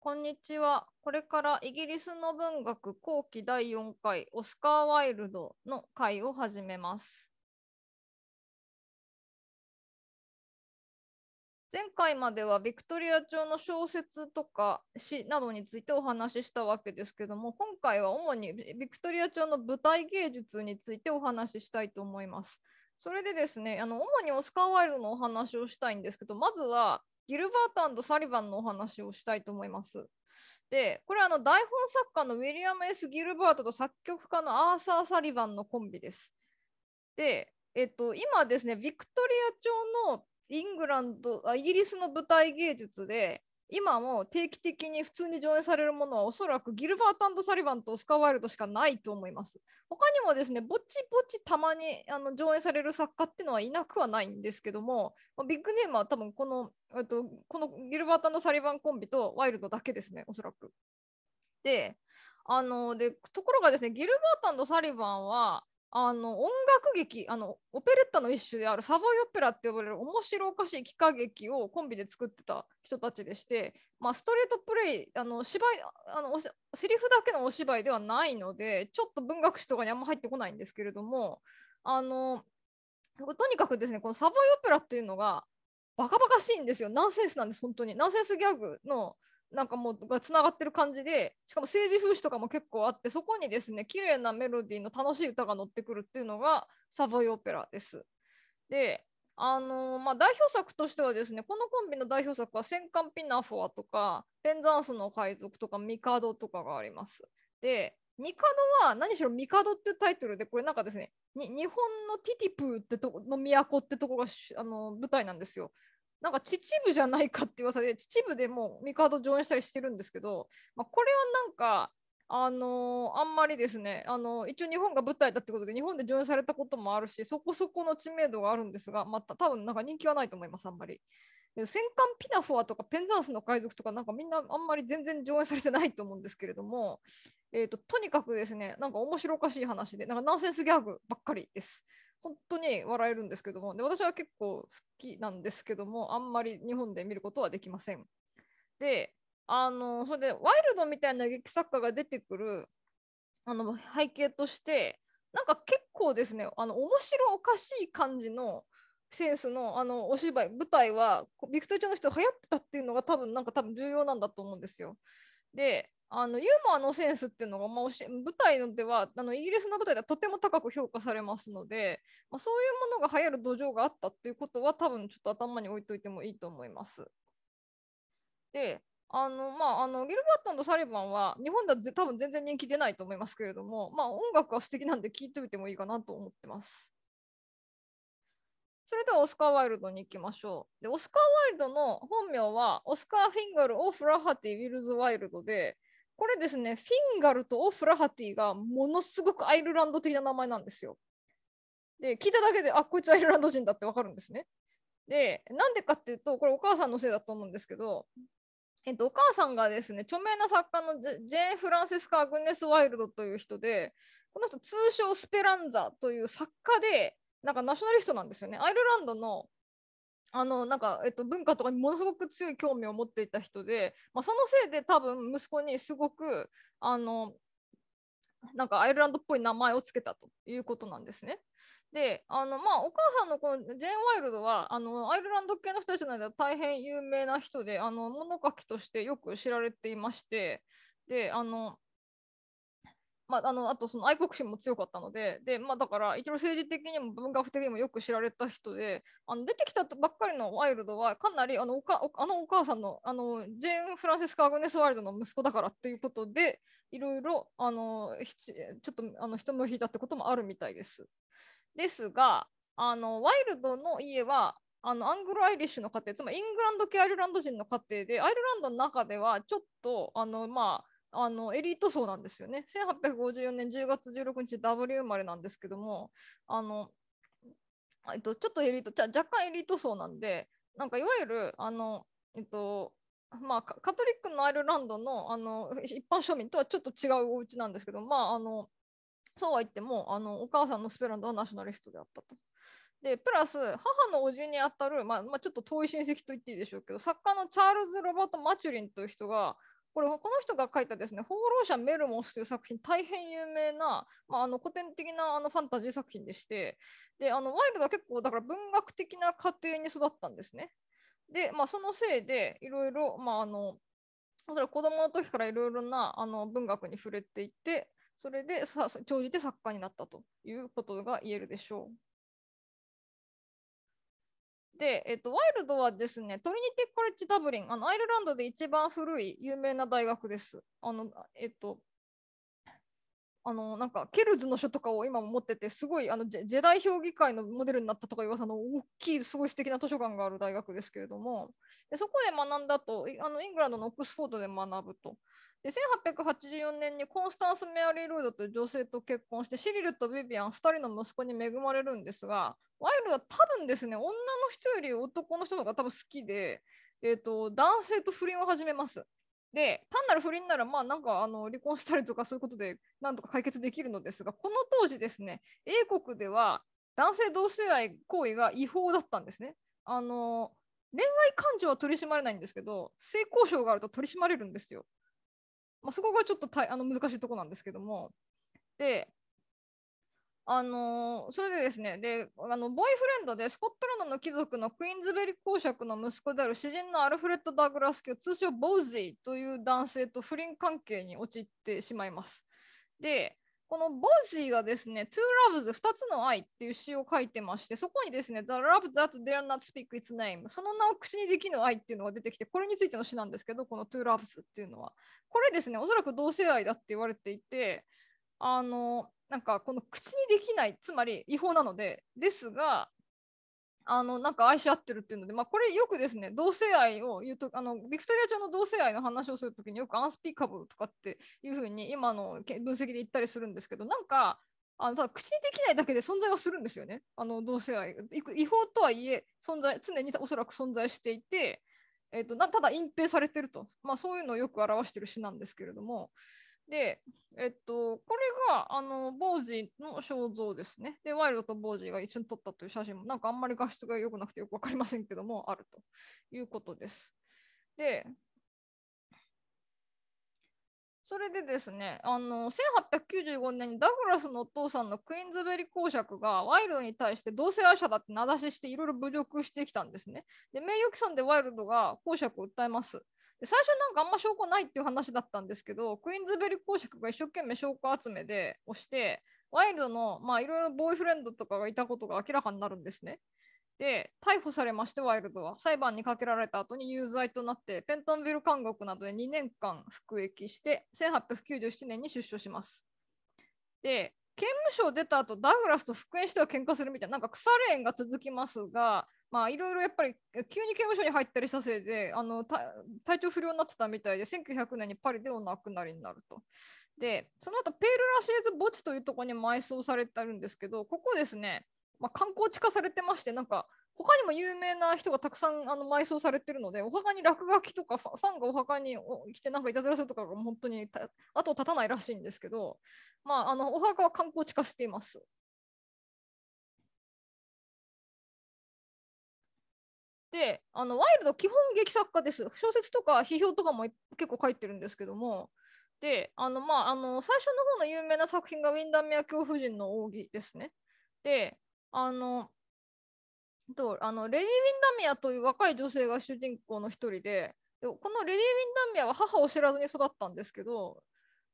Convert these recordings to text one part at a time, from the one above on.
こんにちは。これからイギリスの文学後期第4回オスカー・ワイルドの回を始めます。前回まではビクトリア朝の小説とか詩などについてお話ししたわけですけども今回は主にビクトリア朝の舞台芸術についてお話ししたいと思います。それでですねあの主にオスカー・ワイルドのお話をしたいんですけどまずはギルバートサリバンのお話をしたいと思います。で、これあの台本作家のウィリアム・ S・ ギルバートと作曲家のアーサー・サリバンのコンビです。で、えっと、今ですね、ビクトリア朝のイングランドあイギリスの舞台芸術で今も定期的に普通に上演されるものはおそらくギルバートサリバンとオスカー・ワイルドしかないと思います。他にもですね、ぼちぼちたまにあの上演される作家っていうのはいなくはないんですけども、まあ、ビッグネームは多分この、えっと、このギルバートサリバンコンビとワイルドだけですね、おそらく。で、あのでところがですね、ギルバートサリバンはあの音楽劇あのオペレッタの一種であるサボイオペラって呼ばれる面白おかしい幾何劇をコンビで作ってた人たちでして、まあ、ストレートプレイあの芝居あのセリフだけのお芝居ではないのでちょっと文学史とかにあんま入ってこないんですけれどもあのとにかくですねこのサボイオペラっていうのがバカバカしいんですよナンセンスなんです本当にナンセンスギャグのなんかもうがつながってる感じでしかも政治風刺とかも結構あってそこにですね綺麗なメロディーの楽しい歌が乗ってくるっていうのがサァイオペラです。であのー、まあ、代表作としてはですねこのコンビの代表作は「戦艦ピナフォア」とか「ペンザンスの海賊」とか「帝」とかがあります。で帝は何しろ帝っていうタイトルでこれなんかですね日本のティティプーってとこの都ってとこがあの舞台なんですよ。なんか秩父じゃないかって噂で秩父でもミカード上演したりしてるんですけど、まあ、これはなんかあのー、あんまりですね、あのー、一応日本が舞台だってことで日本で上演されたこともあるしそこそこの知名度があるんですが、また多分なんか人気はないと思いますあんまり。戦艦ピナフォアとかペンザンスの海賊とかなんかみんなあんまり全然上演されてないと思うんですけれども、えーととにかくですねなんか面白おかしい話でなんかナンセンスギャグばっかりです。本当に笑えるんですけどもで私は結構好きなんですけどもあんまり日本で見ることはできません。であのそれでワイルドみたいな劇作家が出てくるあの背景としてなんか結構ですねあの面白おかしい感じのセンスのあのお芝居舞台はビクトリアの人流行ってたっていうのが多分なんか多分重要なんだと思うんですよ。であのユーモアのセンスっていうのが、まあ、舞台のではあのイギリスの舞台ではとても高く評価されますので、まあ、そういうものが流行る土壌があったっていうことは多分ちょっと頭に置いといてもいいと思います。であのまあ、あのギルバートンとサリバンは日本では多分全然人気出ないと思いますけれども、まあ、音楽は素敵なんで聴いてみてもいいかなと思ってます。それではオスカー・ワイルドに行きましょう。でオスカー・ワイルドの本名はオスカー・フィンガル・オフ・ラハティ・ウィルズ・ワイルドで、これですね、フィンガルとオフラハティがものすごくアイルランド的な名前なんですよ。で、聞いただけで、あこいつアイルランド人だってわかるんですね。で、なんでかっていうと、これお母さんのせいだと思うんですけど、えっと、お母さんがですね、著名な作家のジェーン・フランセスカ・アグネス・ワイルドという人で、この人、通称スペランザという作家で、なんかナショナリストなんですよね。アイルランドのあのなんかえっと、文化とかにものすごく強い興味を持っていた人で、まあ、そのせいで多分息子にすごくあのなんかアイルランドっぽい名前を付けたということなんですね。であのまあ、お母さんのこのジェーン・ワイルドはあのアイルランド系の人たちの間で大変有名な人であの物書きとしてよく知られていましてであのまあ、あのあとその愛国心も強かったのでで、まあ、だから一応政治的にも文学的にもよく知られた人であの出てきたばっかりのワイルドはかなりあのおかあのお母さんのあのジェーン・フランセスカ・アグネス・ワイルドの息子だからっていうことでいろいろあのちょっとあの人も引いたってこともあるみたいです。ですがあのワイルドの家はあのアングロアイリッシュの家庭つまりイングランド系アイルランド人の家庭でアイルランドの中ではちょっとあのまああのエリート層なんですよね。1854年10月16日 W 生まれなんですけどもあの、えっと、ちょっとエリートじゃ若干エリート層なんでなんかいわゆるあの、えっとまあ、カトリックのアイルランドのあの一般庶民とはちょっと違うお家なんですけど、まあ、あのそうは言ってもあのお母さんのスペランドはナショナリストであったと。でプラス母のおじにあたる、まあまあ、ちょっと遠い親戚と言っていいでしょうけど作家のチャールズ・ロバート・マチュリンという人がこれこの人が書いたですね「放浪者メルモス」という作品大変有名な、まあ、あの古典的なあのファンタジー作品でしてであのワイルドは結構だから文学的な家庭に育ったんですね。で、まあ、そのせいでいろいろ子供の時からいろいろなあの文学に触れていてそれでさ長じて作家になったということが言えるでしょう。で、えっと、ワイルドはですね、トリニティ・コレッジ・ダブリン、あのアイルランドで一番古い有名な大学です。あのえっと、あのなんかケルズの書とかを今も持っててすごいあのジェダイ評議会のモデルになったとか噂の大きいすごい素敵な図書館がある大学ですけれどもでそこで学んだとあのイングランドのオックスフォードで学ぶとで1884年にコンスタンス・メアリー・ロイドという女性と結婚してシリルとヴィビアン2人の息子に恵まれるんですがワイルドは多分ですね女の人より男の人の方が多分好きで、えーと男性と不倫を始めます。で単なる不倫ならまあなんかあの離婚したりとかそういうことでなんとか解決できるのですがこの当時ですね英国では男性同性愛行為が違法だったんですね。あの恋愛感情は取り締まれないんですけど性交渉があると取り締まれるんですよ。まあ、そこがちょっとあの難しいとこなんですけどもであのそれでですねであのボーイフレンドでスコットランドの貴族のクイーンズベリ公爵の息子である詩人のアルフレッド・ダグラス家通称ボーゼイという男性と不倫関係に陥ってしまいます。でこのボーゼーがですね「Two Loves」2つの愛っていう詩を書いてましてそこにですね「The Love That Dare Not Speak Its Name」その名を口にできぬ愛っていうのが出てきてこれについての詩なんですけどこの「Two Loves」っていうのはこれですねおそらく同性愛だって言われていてあのなんかこの口にできないつまり違法なのでですがあのなんか愛し合ってるっていうので、まあ、これよくですね同性愛を言うとあのビクトリア朝の同性愛の話をするときによくアンスピーカブルとかっていうふうに今の分析で言ったりするんですけどなんかあのただ口にできないだけで存在はするんですよねあの同性愛違法とはいえ存在常におそらく存在していて、えーと、ただ隠蔽されてると、まあ、そういうのをよく表してる詩なんですけれどもで、えっと、これが、あの、ジーの肖像ですね。で、ワイルドとボージーが一緒に撮ったという写真も、なんかあんまり画質が良くなくてよくわかりませんけども、あるということです。で、それでですね、あの1895年にダグラスのお父さんのクイーンズベリー公爵がワイルドに対して同性愛者だって名指ししていろいろ侮辱してきたんですね。で、名誉毀損でワイルドが公爵を訴えます。最初なんかあんま証拠ないっていう話だったんですけどクイーンズベリー公爵が一生懸命証拠集めで押してワイルドのまあいろいろボーイフレンドとかがいたことが明らかになるんですね。で逮捕されましてワイルドは裁判にかけられた後に有罪となってペントンビル監獄などで2年間服役して1897年に出所します。で刑務所出た後ダグラスと復縁しては喧嘩するみたいななんか腐れ縁が続きますがまあいろいろやっぱり急に刑務所に入ったりしたせいであの体調不良になってたみたいで1900年にパリでお亡くなりになると。でその後ペールラシエズ墓地というところに埋葬されてあるんですけどここですね、まあ、観光地化されてましてなんか他にも有名な人がたくさんあの埋葬されてるのでお墓に落書きとかファンがお墓に来てなんかいたずらするとかが本当に後を絶たないらしいんですけど、まあ、あのお墓は観光地化しています。であのワイルド基本劇作家です小説とか批評とかも結構書いてるんですけどもであの、まあ、あの最初の方の有名な作品がウィンダーミア教夫人の奥義ですね。であのとあのレディ・ウィンダミアという若い女性が主人公の一人ででこのレディ・ウィンダミアは母を知らずに育ったんですけど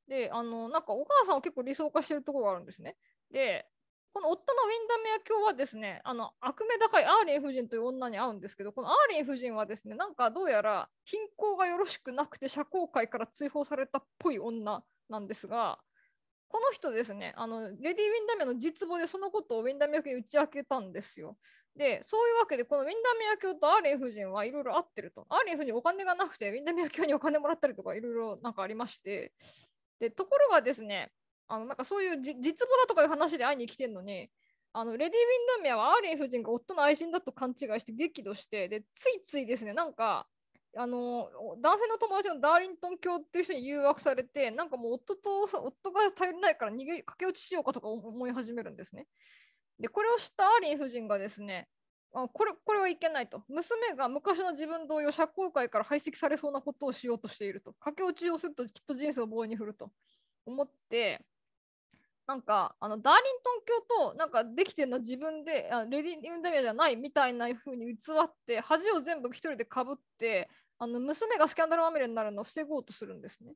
であのなんかお母さんを結構理想化してるところがあるんですね。でこの夫のウィンダミア卿はですねあの悪名高いアーリン夫人という女に会うんですけどこのアーリン夫人はですねなんかどうやら貧困がよろしくなくて社交界から追放されたっぽい女なんですがこの人ですね、あのレディ・ウィンダメアの実母でそのことをウィンダメア役に打ち明けたんですよ。で、そういうわけで、このウィンダメア教とアーレン夫人はいろいろ合ってると。アーレン夫人お金がなくて、ウィンダメア教にお金もらったりとかいろいろなんかありまして。で、ところがですね、あのなんかそういう実母だとかいう話で会いに来てるのに、あのレディ・ウィンダメアはアーレン夫人が夫の愛人だと勘違いして激怒して、でついついですね、なんかあの男性の友達のダーリントン教っていう人に誘惑されてなんかもう夫と夫が頼りないから逃げ駆け落ちしようかとか思い始めるんですね。でこれを知ったアーリン夫人がですねあこれこれはいけないと娘が昔の自分同様社交界から排斥されそうなことをしようとしていると駆け落ちをするときっと人生を棒に振ると思ってなんかあのダーリントン教となんかできてるの自分であレディ・ウンダミアじゃないみたいな風に偽って恥を全部一人でかぶってあの娘がスキャンダルまみれになるのを防ごうとするんですね。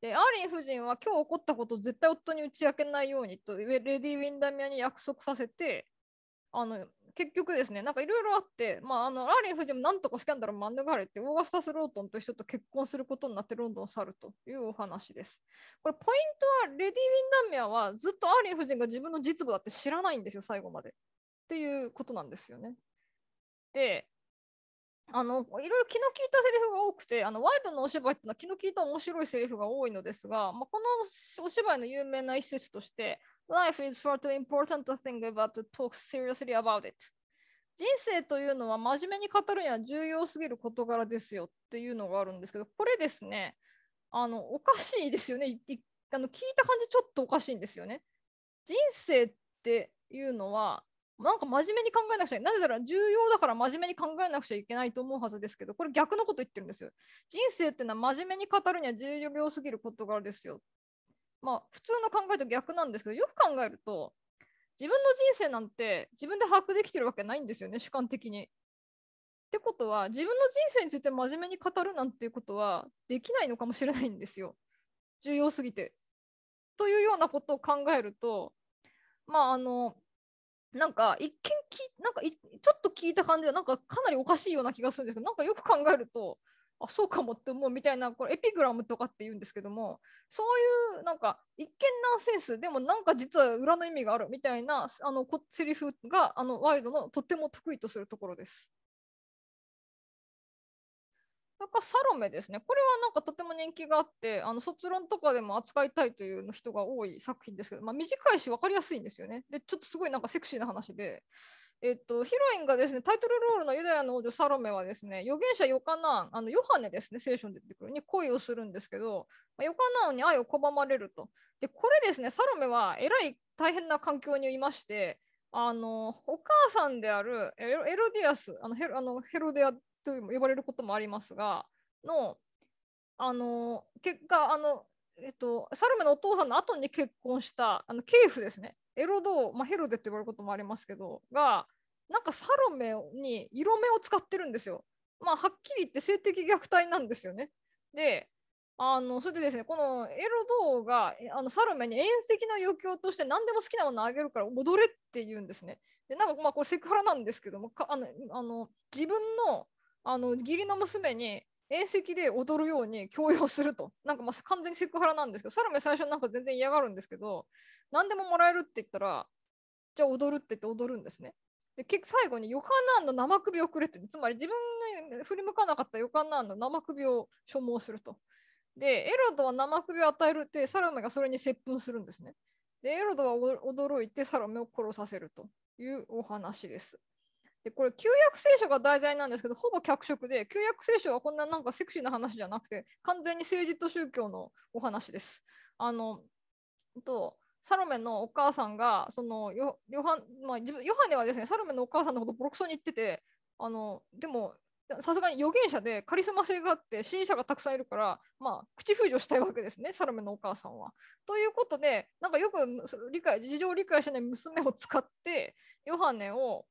でアーリン夫人は今日起こったことを絶対夫に打ち明けないようにとレディ・ウィンダミアに約束させてあの結局ですね、なんかいろいろあって、まあ、あの、ラーリン夫人もなんとかスキャンダルを免れて、オーガスタス・ロートンと人と結婚することになってロンドンを去るというお話です。これ、ポイントは、レディ・ウィンダンメアはずっとアーリン夫人が自分の実母だって知らないんですよ、最後まで。っていうことなんですよね。で、あのいろいろ気の利いたセリフが多くてあのワイルドのお芝居っていうのは気の利いた面白いセリフが多いのですが、まあ、このお芝居の有名な一節として life is far too important to think about to talk seriously about it. 人生というのは真面目に語るには重要すぎる事柄ですよっていうのがあるんですけど、これですね、あのおかしいですよね。あの聞いた感じちょっとおかしいんですよね。人生っていうのはなんか真面目に考えなくちゃいけない。なぜなら重要だから真面目に考えなくちゃいけないと思うはずですけど、これ逆のこと言ってるんですよ。人生っていうのは真面目に語るには重要すぎる事柄ですよまあ、普通の考えと逆なんですけどよく考えると自分の人生なんて自分で把握できてるわけないんですよね主観的に。ってことは自分の人生について真面目に語るなんていうことはできないのかもしれないんですよ。重要すぎて。というようなことを考えるとまああのなんか一見なんかちょっと聞いた感じでなんかかなりおかしいような気がするんですけどなんかよく考えるとあそうかもって思うみたいなこれエピグラムとかって言うんですけどもそういうなんか一見ナンセンスでもなんか実は裏の意味があるみたいなあのセリフがあのワイルドのとっても得意とするところです。それサロメですね。これはなんかとても人気があって、あの卒論とかでも扱いたいという人が多い作品ですけど、まあ、短いし分かりやすいんですよね。で、ちょっとすごいなんかセクシーな話で、えっと、ヒロインがですねタイトルロールのユダヤの王女サロメはですね預言者ヨカナンあのヨハネですね聖書に出てくるに恋をするんですけど、まあ、ヨカナンに愛を拒まれるとでこれですねサロメはえらい大変な環境にいましてあのお母さんであるエロディアスあのヘロあのヘロデアと呼ばれることもありますがのあの結果あのえっと、サロメのお父さんの後に結婚したあのケーフですねエロドまあ、ヘロデって言われることもありますけどがなんかサロメに色目を使ってるんですよ。まあ、はっきり言って性的虐待なんですよね。であのそれでですねこのエロ動があのサロメに縁石の余興として何でも好きなものあげるから踊れって言うんですね。でなんかまあこれセクハラなんですけどもあのあの自分のあの義理の娘に宴席で踊るように強要すると。なんかまあ完全にセクハラなんですけど、サラメ最初なんか全然嫌がるんですけど、何でももらえるって言ったら、じゃあ踊るって言って踊るんですね。で結最後にカナなんの生首をくれって、つまり自分に振り向かなかったカナなんの生首を所望すると。で、エロドは生首を与えるって、サラメがそれに接吻するんですね。で、エロドは驚いてサラメを殺させるというお話です。でこれ旧約聖書が題材なんですけどほぼ脚色で旧約聖書はこんななんかセクシーな話じゃなくて完全に政治と宗教のお話です。あのとサロメのお母さんがそのヨハン、まあ、ヨハネはですねサロメのお母さんのことボロクソに言っててあのでもさすがに預言者でカリスマ性があって支持者がたくさんいるから、まあ、口封じをしたいわけですねサロメのお母さんは。ということでなんかよく理解事情を理解しない娘を使ってヨハネを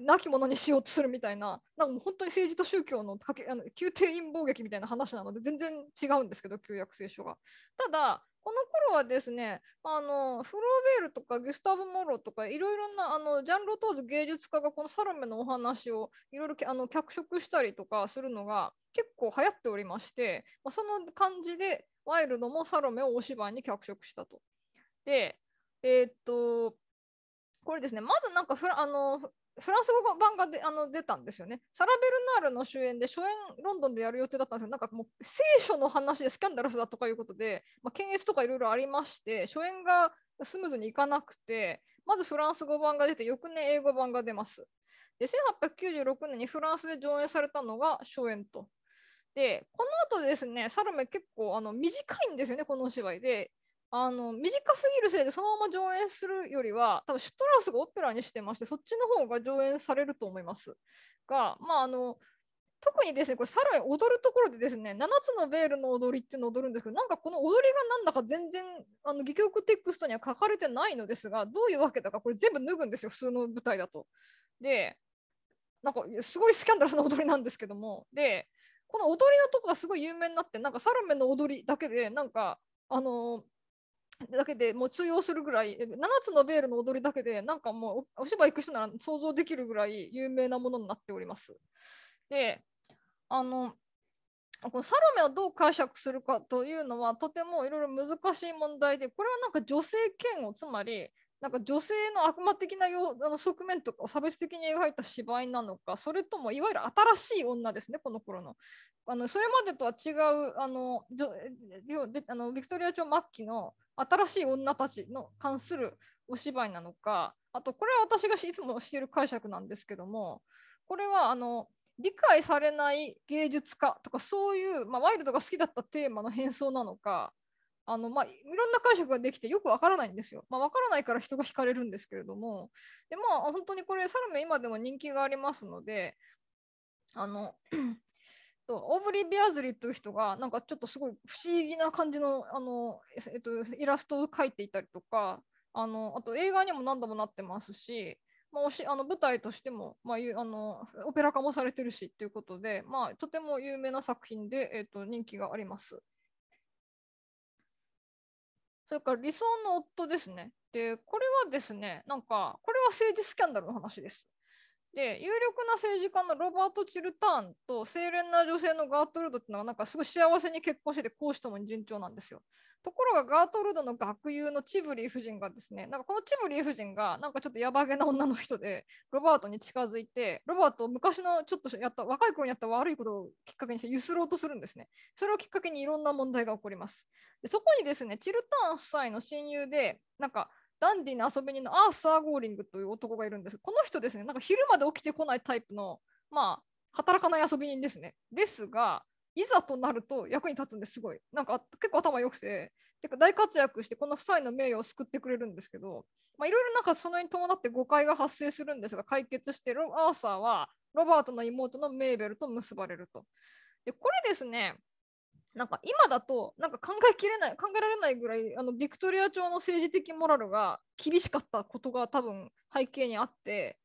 亡き者にしようとするみたいな、なんかもう本当に政治と宗教のかけあの宮廷陰謀劇みたいな話なので、全然違うんですけど、旧約聖書が。ただ、この頃はですね、あのフローベールとかギュスタブ・モロとか、いろいろなあのジャンルを問わず芸術家がこのサロメのお話をいろいろあの脚色したりとかするのが結構流行っておりまして、まあ、その感じでワイルドもサロメをお芝居に脚色したと。で、えー、っと、これですね、まずなんかフラあのフランス語版がであの出たんですよね。サラ・ベルナールの主演で初演ロンドンでやる予定だったんですよ。なんかもう聖書の話でスキャンダラスだとかいうことで、まあ、検閲とかいろいろありまして、初演がスムーズにいかなくて、まずフランス語版が出て、翌年英語版が出ます。で、1896年にフランスで上演されたのが初演と。で、この後ですね、サロメ結構あの短いんですよね、このお芝居で。あの短すぎるせいでそのまま上演するよりは多分シュトラウスがオペラにしてましてそっちの方が上演されると思いますがまああの特にですねこれさらに踊るところでですね「7つのベールの踊り」っていうのを踊るんですけどなんかこの踊りがなんだか全然あの戯曲テクストには書かれてないのですがどういうわけだかこれ全部脱ぐんですよ普通の舞台だと。でなんかすごいスキャンダラスな踊りなんですけどもでこの踊りのとこがすごい有名になってなんかサロメの踊りだけでなんかあのーだけでもう通用するぐらい7つのベールの踊りだけでなんかもうお芝居行く人なら想像できるぐらい有名なものになっております。であのこのサロメをどう解釈するかというのはとてもいろいろ難しい問題でこれはなんか女性嫌悪つまりなんか女性の悪魔的なよあの側面とかを差別的に描いた芝居なのかそれともいわゆる新しい女ですねこの頃のあのそれまでとは違うあのあのビクトリア朝末期の新しい女たちの関するお芝居なのかあとこれは私がいつもしている解釈なんですけどもこれはあの理解されない芸術家とかそういう、まあ、ワイルドが好きだったテーマの変装なのかあのまあ、いろんな解釈ができてよくわからないんですよ。まあ、わからないから人が惹かれるんですけれども、でまあ、本当にこれ、サルメ今でも人気がありますので、あの とオーブリー・ビアズリという人がなんかちょっとすごい不思議な感じのあの、えっと、イラストを描いていたりとかあのあと映画にも何度もなってますし、まあ、おしあの舞台としても、まあ、あのオペラ化もされてるしということで、まあ、とても有名な作品で、えっと、人気があります。それから理想の夫ですね。で、これはですね、なんか、これは政治スキャンダルの話です。で有力な政治家のロバート・チルターンと清廉な女性のガートルードっていうのはなんかすごい幸せに結婚してて公私ともに順調なんですよ。ところがガートルードの学友のチブリー夫人がですねなんかこのチブリー夫人がなんかちょっとやばげな女の人でロバートに近づいてロバート昔のちょっとやった若い頃にやった悪いことをきっかけにしてゆすろうとするんですね。それをきっかけにいろんな問題が起こります。でそこにですねチルターン夫妻の親友でなんかダンディな遊び人のアーサー・ゴーリングという男がいるんですこの人ですねなんか昼まで起きてこないタイプのまあ働かない遊び人ですねですがいざとなると役に立つんですごいなんか結構頭良くててか大活躍してこの夫妻の名誉を救ってくれるんですけどいろいろなんかそれに伴って誤解が発生するんですが解決してるアーサーはロバートの妹のメーベルと結ばれると。でこれですねなんか今だとなんか考えきれない考えられないぐらいあのビクトリア朝の政治的モラルが厳しかったことが多分背景にあって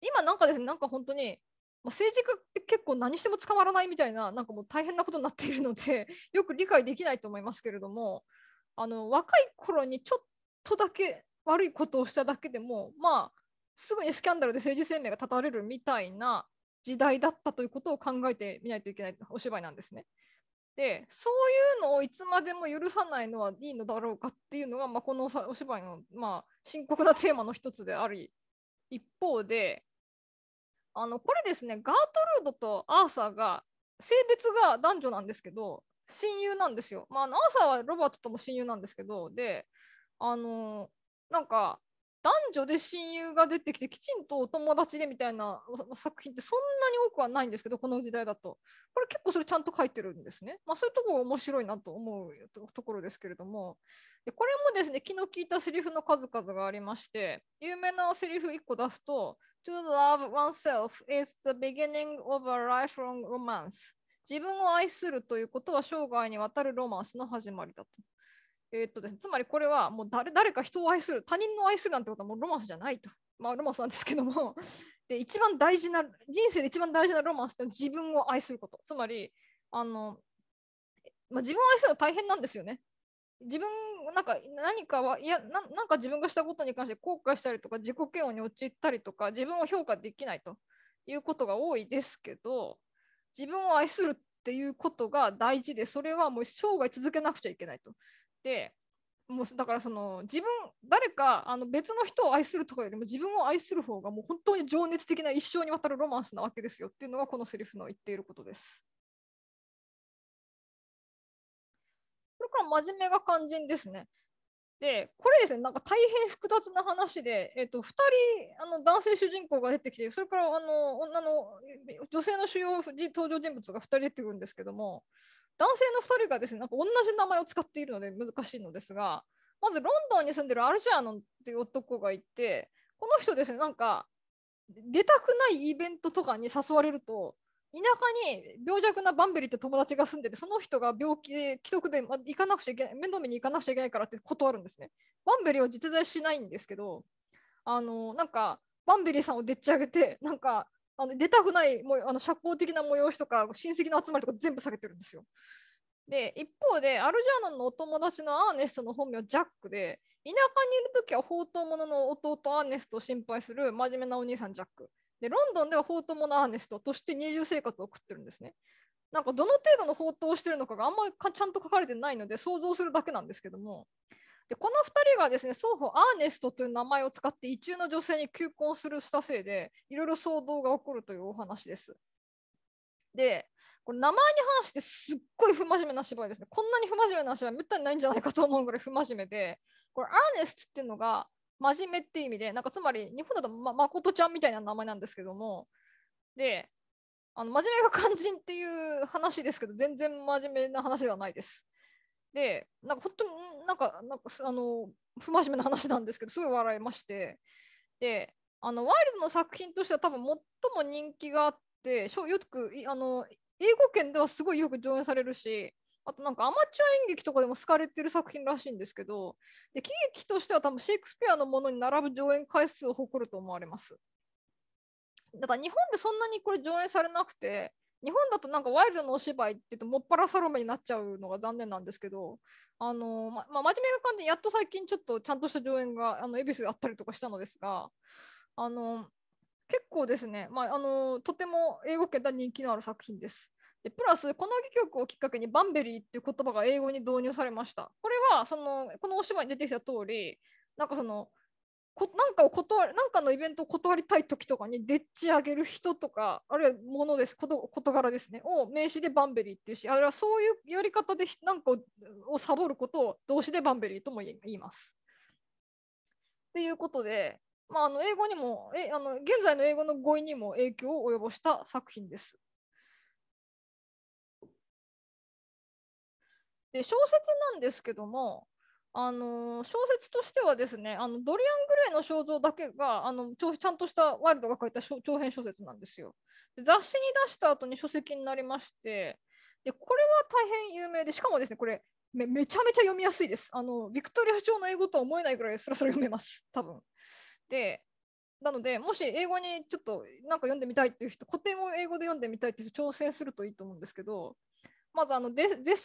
今なんかですねなんか本当にま政治家って結構何しても捕まらないみたいな、なんかもう大変なことになっているので、よく理解できないと思いますけれども、あの若い頃にちょっとだけ悪いことをしただけでも、まあ、すぐにスキャンダルで政治生命が絶たれるみたいな時代だったということを考えてみないといけないお芝居なんですね。でそういうのをいつまでも許さないのはいいのだろうかっていうのが、まあ、このお芝居の、まあ、深刻なテーマの一つであり一方であのこれですねガートルードとアーサーが性別が男女なんですけど親友なんですよ。まあ、アーサーはロバートとも親友なんですけどであのなんか男女で親友が出てきてきちんとお友達でみたいな作品ってそんなに多くはないんですけどこの時代だとこれ結構それちゃんと書いてるんですね、まあ、そういうところ面白いなと思うところですけれどもでこれもですね気の利いたセリフの数々がありまして有名なセリフ1個出すと「To love oneself is the beginning of a lifelong romance」自分を愛するということは生涯にわたるロマンスの始まりだと。えー、っとですね、つまりこれはもう誰誰か人を愛する他人の愛するなんてことはもうロマンスじゃないと、まあ、ロマンスなんですけども で一番大事な人生で一番大事なロマンスって自分を愛することつまりあの、まあ、自分を愛するの大変なんですよね自分なんか何かはいやななんか自分がしたことに関して後悔したりとか自己嫌悪に陥ったりとか自分を評価できないということが多いですけど自分を愛するっていうことが大事でそれはもう生涯続けなくちゃいけないとてもうだからその自分誰かあの別の人を愛するとかよりも自分を愛する方がもう本当に情熱的な一生にわたるロマンスなわけですよっていうのがこのセリフの言っていることです。これから真面目が肝心ですね。でこれですねなんか大変複雑な話で、えーと、2人あの男性主人公が出てきてそれからあの女の女性の主要登場人物が2人出てくるんですけども男性の2人がですねなんか同じ名前を使っているので難しいのですがまずロンドンに住んでるアルジャーノンっていう男がいてこの人ですねなんか出たくないイベントとかに誘われると田舎に病弱なバンベリーって友達が住んでてその人が病気で既得で、行かなくちゃいけない面倒見に行かなくちゃいけないからって断るんですねバンベリーは実在しないんですけどあのなんかバンベリーさんをでっち上げてなんかあの出たくないもあの社交的な催しとか親戚の集まりとか全部避けてるんですよ。で一方でアルジャーノンのお友達のアーネストの本名ジャックで田舎にいる時は宝刀者の弟アーネストを心配する真面目なお兄さんジャックでロンドンでは宝刀者アーネストとして二重生活を送ってるんですね。なんかどの程度の放蕩をしてるのかがあんまりちゃんと書かれてないので想像するだけなんですけどもでこの2人がですね双方アーネストという名前を使って意中の女性に求婚するしたせいでいろいろ騒動が起こるというお話です。でこれ名前に反してすっごい不真面目な芝居ですね。こんなに不真面目な芝居めったにないんじゃないかと思うぐらい不真面目でこれアーネストっていうのが真面目っていう意味でなんかつまり日本だとまことちゃんみたいな名前なんですけどもであの真面目が肝心っていう話ですけど全然真面目な話ではないです。でなんか本当になんかなんかあの不真面目な話なんですけどすごい笑いましてであのワイルドの作品としては多分最も人気があってしょよくあの英語圏ではすごいよく上演されるしあとなんかアマチュア演劇とかでも好かれてる作品らしいんですけどで喜劇としては多分シェイクスピアのものに並ぶ上演回数を誇ると思われますだから日本でそんなにこれ上演されなくて日本だとなんかワイルドのお芝居って言うともっぱらサロメになっちゃうのが残念なんですけどあのま、まあ、真面目な感じでやっと最近ちょっとちゃんとした上演があの恵比寿であったりとかしたのですがあの結構ですね、まあ、あのとても英語圏で人気のある作品です。でプラスこの曲をきっかけにバンベリーっていう言葉が英語に導入されました。これはそのこのお芝居に出てきた通りなんかそのこなんかを断るなんかのイベントを断りたい時とかにでっち上げる人とかあるいはものですこと事柄ですねを名詞でバンベリーっていうしあれはそういうやり方でなんかをサボることを動詞でバンベリーとも言います。っていうことで、まあ、あの英語にもえあの現在の英語の語彙にも影響を及ぼした作品です。で小説なんですけどもあの小説としてはですねあのドリアン・グレイの肖像だけがあのちょちゃんとしたワイルドが書いた長編小説なんですよで。雑誌に出した後に書籍になりましてでこれは大変有名でしかもですねこれめめちゃめちゃ読みやすいです。あのビクトリア朝の英語とは思えないぐらいそろそろ読めます多分。でなのでもし英語にちょっとなんか読んでみたいっていう人古典を英語で読んでみたいっていう人挑戦するといいと思うんですけどまずあの絶世の美青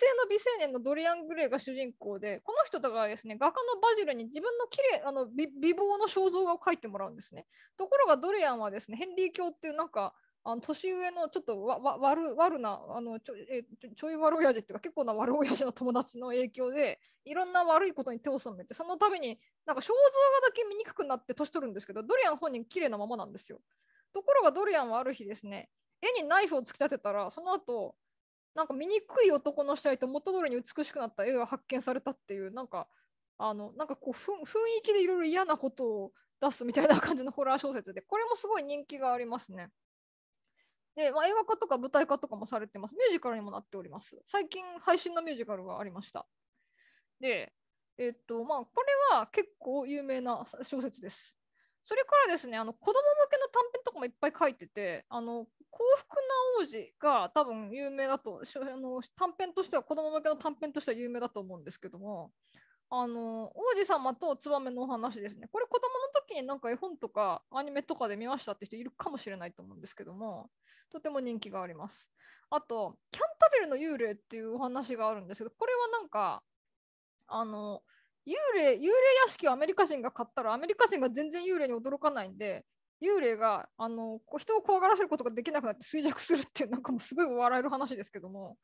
年のドリアン・グレイが主人公でこの人とかはですね画家のバジルに自分の綺麗あの美美貌の肖像画を描いてもらうんですねところがドリアンはですねヘンリー教っていうなんかあの年上のちょっとわわ悪悪なあのちょえちょい悪親父っていうか結構な悪親父の友達の影響でいろんな悪いことに手を染めてそのためになんか肖像画だけ見にくくなって年取るんですけどドリアン本人綺麗なままなんですよところがドリアンはある日ですね絵にナイフを突き立てたらその後なんか醜い男の死体と元通りに美しくなった絵が発見されたっていうなんかあのなんかこう雰囲気でいろいろ嫌なことを出すみたいな感じのホラー小説でこれもすごい人気がありますね。で、まあ、映画化とか舞台化とかもされてます。ミュージカルにもなっております。最近配信のミュージカルがありました。で、えっとまあ、これは結構有名な小説です。それからですね、あの子供向けの短編とかもいっぱい書いてて、あの幸福な王子が多分有名だとあの短編としては子供向けの短編としては有名だと思うんですけどもあの王子様とツバメのお話ですねこれ子供の時になんか絵本とかアニメとかで見ましたって人いるかもしれないと思うんですけどもとても人気がありますあとキャンタベルの幽霊っていうお話があるんですけどこれはなんかあの幽霊幽霊屋敷をアメリカ人が買ったらアメリカ人が全然幽霊に驚かないんで幽霊があの人を怖がらせることができなくなって衰弱するっていうなんかもうすごい笑える話ですけども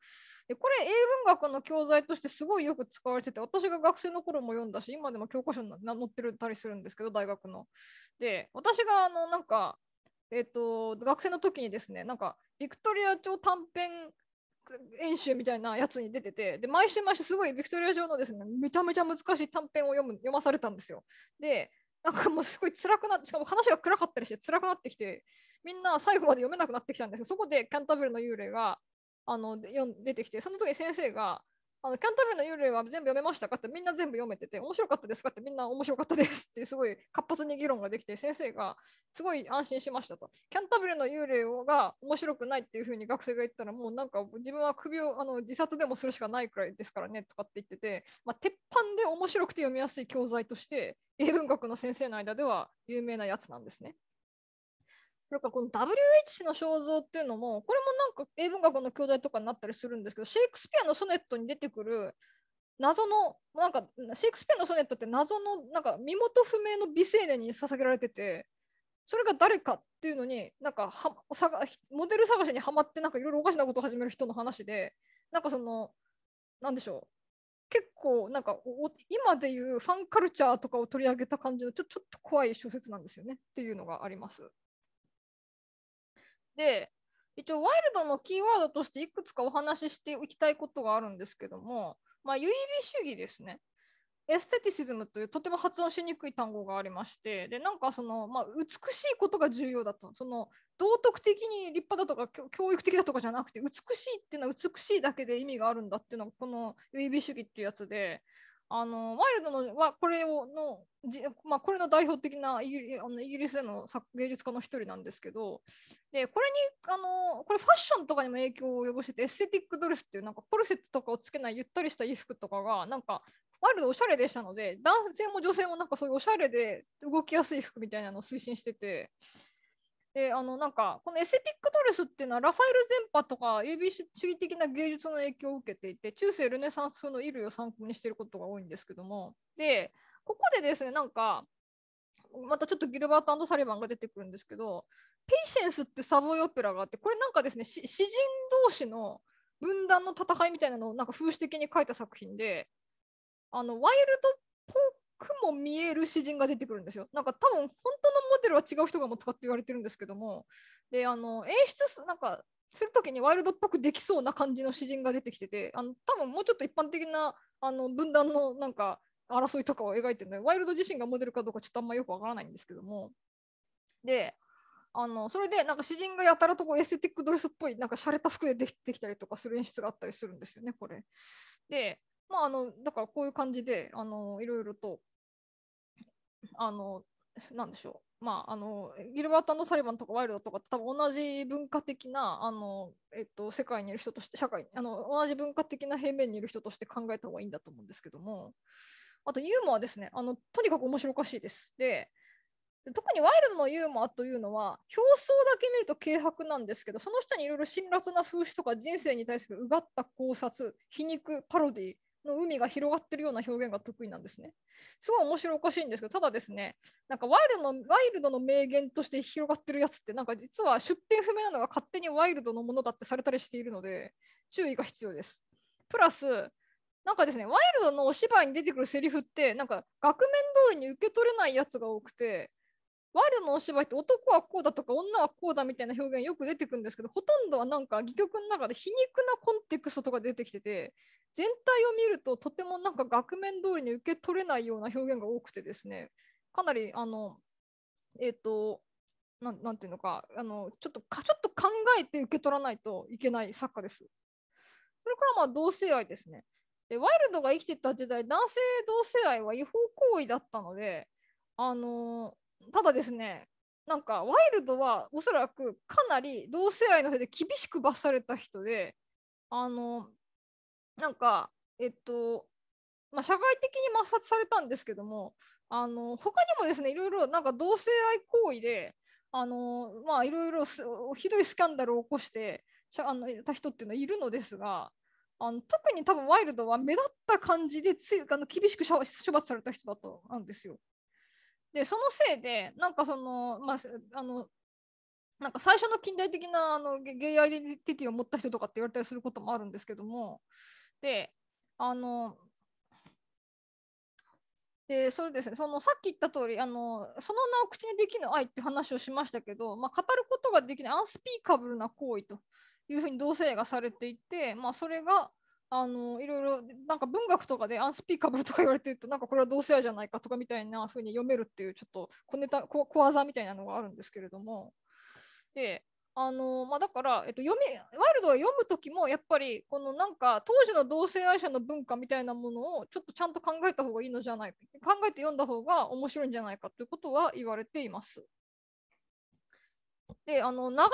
でこれ英文学の教材としてすごいよく使われてて私が学生の頃も読んだし今でも教科書に載ってるたりするんですけど大学の。で私があのなんか、えーと、学生の時にですねなんかビクトリア朝短編演習みたいなやつに出ててで毎週毎週すごいビクトリア上のですねめちゃめちゃ難しい短編を読む読まされたんですよ。でなんかもうすごい辛くなって、しかも話が暗かったりして辛くなってきて、みんな最後まで読めなくなってきたんですけど、そこでキャンタブルの幽霊があので出てきて、その時先生が、あのキャンタールの幽霊は全部読めましたかってみんな全部読めてて面白かったですかってみんな面白かったですってすごい活発に議論ができて先生がすごい安心しましたとキャンタールの幽霊が面白くないっていうふうに学生が言ったらもうなんか自分は首をあの自殺でもするしかないくらいですからねとかって言ってて、まあ、鉄板で面白くて読みやすい教材として英文学の先生の間では有名なやつなんですね。それかこの WH の肖像っていうのもこれもなんか英文学の教材とかになったりするんですけどシェイクスピアのソネットに出てくる謎のなんかシェイクスピアのソネットって謎のなんか身元不明の美青年に捧げられててそれが誰かっていうのになんかはモデル探しにはまってなんかいろいろおかしなことを始める人の話でなんかそのなんでしょう結構なんか今でいうファンカルチャーとかを取り上げた感じのちょちょっと怖い小説なんですよねっていうのがあります。て一応ワイルドのキーワードとしていくつかお話ししていきたいことがあるんですけども、まあ、有意義主義ですね。エステティシズムというとても発音しにくい単語がありましてでなんかその、まあ、美しいことが重要だとその道徳的に立派だとか教育的だとかじゃなくて美しいっていうのは美しいだけで意味があるんだっていうのがこの唯美主義っていうやつであのワイルドのはこれをのじ、まあ、これの代表的なイギリあのイギリスでの作芸術家の一人なんですけどでこれにあのこれファッションとかにも影響を及ぼしててエステティックドレスっていうなんかポルセットとかをつけないゆったりした衣服とかがなんかワイルドおしゃれでしたので男性も女性もなんかそういうおしゃれで動きやすい服みたいなのを推進しててであのなんかこのエセティックドレスっていうのはラファエル全般とか AB 主義的な芸術の影響を受けていて中世ルネサンス風の衣類を参考にしていることが多いんですけどもでここでですねなんかまたちょっとギルバートサリバンが出てくるんですけど「ペイシェンス」ってサボイオペラがあってこれなんかですね詩人同士の分断の戦いみたいなのをなんか風刺的に書いた作品であのワイルドポー雲見える詩人が出てくるんですよ。なんか多分本当のモデルは違う人が持つかって言われてるんですけどもであの演出なんかする時にワイルドっぽくできそうな感じの詩人が出てきててあの多分もうちょっと一般的なあの分断のなんか争いとかを描いてるのでワイルド自身がモデルかどうかちょっとあんまよくわからないんですけどもであのそれでなんか詩人がやたらとこうエステティックドレスっぽいなんか洒落た服でできてきたりとかする演出があったりするんですよねこれ。でまああのだからこういう感じであのいろいろとあのなんでしょうまああのギルバートサリバンとかワイルドとかって多分同じ文化的なあの、えっと、世界にいる人として社会あの同じ文化的な平面にいる人として考えた方がいいんだと思うんですけどもあとユーモアですねあのとにかく面白おかしいですで特にワイルドのユーモアというのは表層だけ見ると軽薄なんですけどその下にいろいろ辛辣な風刺とか人生に対するうがった考察皮肉パロディの海が広がってるような表現が得意なんですね。すごい面白おかしいんですけど、ただですね、なんかワイルドのワイルドの名言として広がってるやつって、なんか実は出典不明なのが勝手にワイルドのものだってされたりしているので、注意が必要です。プラス、なんかですね、ワイルドのお芝居に出てくるセリフって、なんか額面通りに受け取れないやつが多くて、ワイルドのお芝居って男はこうだとか女はこうだみたいな表現よく出てくるんですけどほとんどはなんか戯曲の中で皮肉なコンテクストとか出てきてて全体を見るととてもなんか額面通りに受け取れないような表現が多くてですねかなりあのえっ、ー、とななんていうのかあのちょっとかちょっと考えて受け取らないといけない作家です。それからまあ同性愛ですね。でワイルドが生きてた時代男性同性愛は違法行為だったのであのただですねなんかワイルドはおそらくかなり同性愛の上で厳しく罰された人であのなんかえっとまあ、社会的に抹殺されたんですけどもあの他にもですねいろいろなんか同性愛行為であのまあいろいろひどいスキャンダルを起こしてあのた人っていうのはいるのですがあの特に多分ワイルドは目立った感じでつあの厳しく処罰された人だったんですよ。でそのせいでなんかそのまああのなんか最初の近代的なあのゲイアイデンティティを持った人とかって言われたりすることもあるんですけどもであのでそれですねそのさっき言った通りありその名を口にできぬ愛って話をしましたけど、まあ、語ることができないアンスピーカブルな行為というふうに同性がされていて、まあ、それがあのいろいろなんか文学とかでアンスピーカブルとか言われてるとなんかこれは同性愛じゃないかとかみたいな風に読めるっていうちょっと小ネタ小技みたいなのがあるんですけれどもであのまあ、だから、えっと、読みワイルドは読む時もやっぱりこのなんか当時の同性愛者の文化みたいなものをちょっとちゃんと考えた方がいいのじゃないか考えて読んだ方が面白いんじゃないかということは言われています。であの長年にわ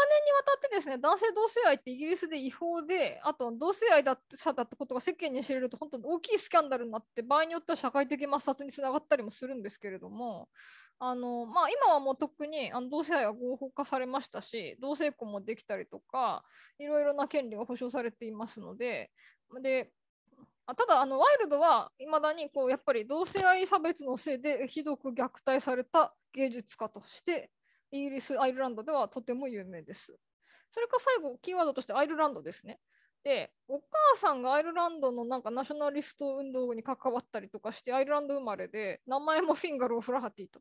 たってですね男性同性愛ってイギリスで違法であと同性愛だ者だったことが世間に知れると本当に大きいスキャンダルになって場合によっては社会的抹殺につながったりもするんですけれどもあの、まあ、今はもうとっくにあの同性愛は合法化されましたし同性婚もできたりとかいろいろな権利が保障されていますのでであただあのワイルドはいまだにこうやっぱり同性愛差別のせいでひどく虐待された芸術家としてイギリス、アイルランドではとても有名です。それか最後、キーワードとしてアイルランドですね。で、お母さんがアイルランドのなんかナショナリスト運動に関わったりとかして、アイルランド生まれで、名前もフィンガル・オフラハティと。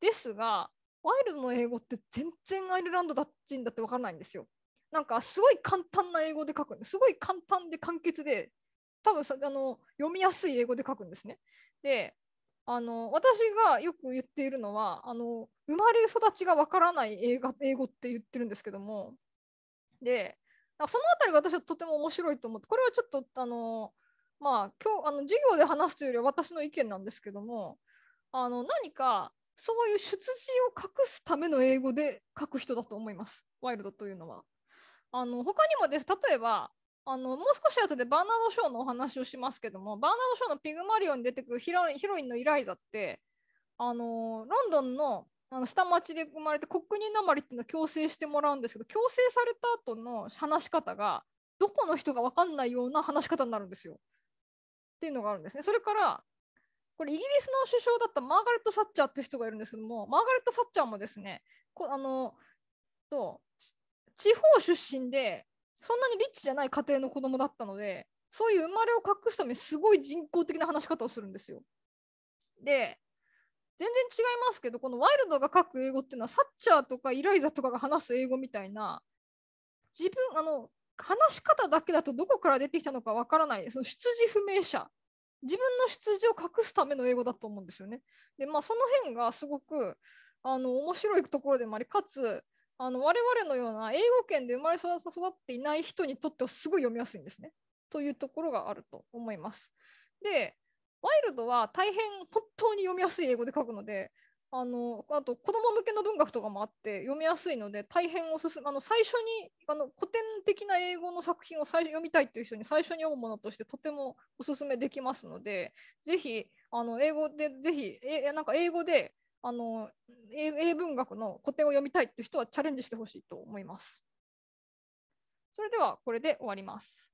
ですが、ワイルドの英語って全然アイルランドんだって分からないんですよ。なんかすごい簡単な英語で書くんです。すごい簡単で簡潔で、多分さあの読みやすい英語で書くんですね。で、あの私がよく言っているのはあの生まれ育ちがわからない英語英語って言ってるんですけどもでその辺りが私はとても面白いと思ってこれはちょっとあのまあ今日あの授業で話すというよりは私の意見なんですけどもあの何かそういう出自を隠すための英語で書く人だと思いますワイルドというのは。あの他にもです例えばあのもう少し後でバーナード・ショーのお話をしますけどもバーナード・ショーの「ピグマリオン」に出てくるヒロインのイライザってあのロンドンのあの下町で生まれて国人なまりっていうのを強制してもらうんですけど強制された後の話し方がどこの人が分かんないような話し方になるんですよ。っていうのがあるんですね。それからこれイギリスの首相だったマーガレット・サッチャーっていう人がいるんですけどもマーガレット・サッチャーもですねこあのと地方出身でそんなにリッチじゃない家庭の子供だったのでそういう生まれを隠すためにすごい人工的な話し方をするんですよ。で全然違いますけどこのワイルドが書く英語っていうのはサッチャーとかイライザとかが話す英語みたいな自分あの話し方だけだとどこから出てきたのかわからないその出自不明者自分の出自を隠すための英語だと思うんですよね。でまあその辺がすごくあの面白いところでもありかつあの我々のような英語圏で生まれ育っていない人にとってはすごい読みやすいんですね。というところがあると思います。で、ワイルドは大変本当に読みやすい英語で書くので、あのあと子ども向けの文学とかもあって読みやすいので大変おすすめあの最初にあの古典的な英語の作品を最読みたいという人に最初に読むものとしてとてもおすすめできますのでぜひあの英語でぜひえなんか英語であの英文学の古典を読みたいという人はチャレンジしてほしいと思います。それではこれで終わります。